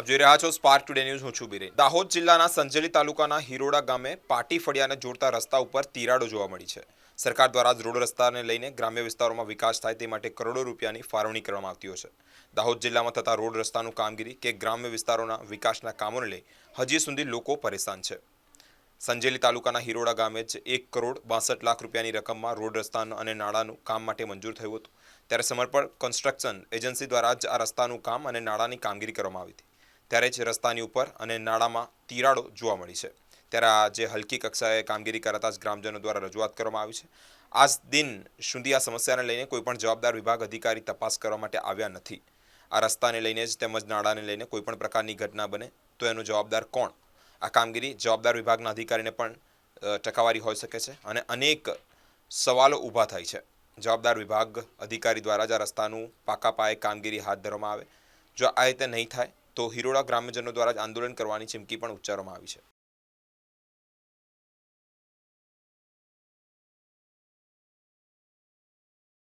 આપ જોઈ રહ્યા છો સ્પાર્ક ટુડે ન્યૂઝ હું છું બિરે દાહોદ જિલ્લાના સંજેલી તાલુકાના હિરોડા ગામે પાટી ફળિયાને જોડતા રસ્તા ઉપર તિરાડો જોવા મળી છે સરકાર દ્વારા જ રોડ રસ્તાને લઈને ગ્રામ્ય વિસ્તારોમાં વિકાસ થાય તે માટે કરોડો રૂપિયાની ફાળવણી કરવામાં આવતી હોય છે દાહોદ જિલ્લામાં થતા રોડ રસ્તાનું કામગીરી કે ગ્રામ્ય વિસ્તારોના વિકાસના કામોને લઈ હજી સુધી લોકો પરેશાન છે સંજેલી તાલુકાના હિરોડા ગામે જ એક કરોડ બાસઠ લાખ રૂપિયાની રકમમાં રોડ રસ્તાનું અને નાળાનું કામ માટે મંજૂર થયું હતું ત્યારે સમર્પણ કન્સ્ટ્રક્શન એજન્સી દ્વારા જ આ રસ્તાનું કામ અને નાળાની કામગીરી કરવામાં આવી હતી ત્યારે જ રસ્તાની ઉપર અને નાળામાં તિરાડો જોવા મળી છે ત્યારે આ જે હલકી કક્ષાએ કામગીરી કરાતા જ ગ્રામજનો દ્વારા રજૂઆત કરવામાં આવી છે આજ દિન સુધી આ સમસ્યાને લઈને કોઈપણ જવાબદાર વિભાગ અધિકારી તપાસ કરવા માટે આવ્યા નથી આ રસ્તાને લઈને જ તેમજ નાળાને લઈને કોઈપણ પ્રકારની ઘટના બને તો એનો જવાબદાર કોણ આ કામગીરી જવાબદાર વિભાગના અધિકારીને પણ ટકાવારી હોઈ શકે છે અને અનેક સવાલો ઊભા થાય છે જવાબદાર વિભાગ અધિકારી દ્વારા જ આ રસ્તાનું પાકા પાયે કામગીરી હાથ ધરવામાં આવે જો આ રીતે નહીં થાય તો હિરોડા ગ્રામ્યજનો દ્વારા જ આંદોલન કરવાની ચીમકી પણ ઉચ્ચારવામાં આવી છે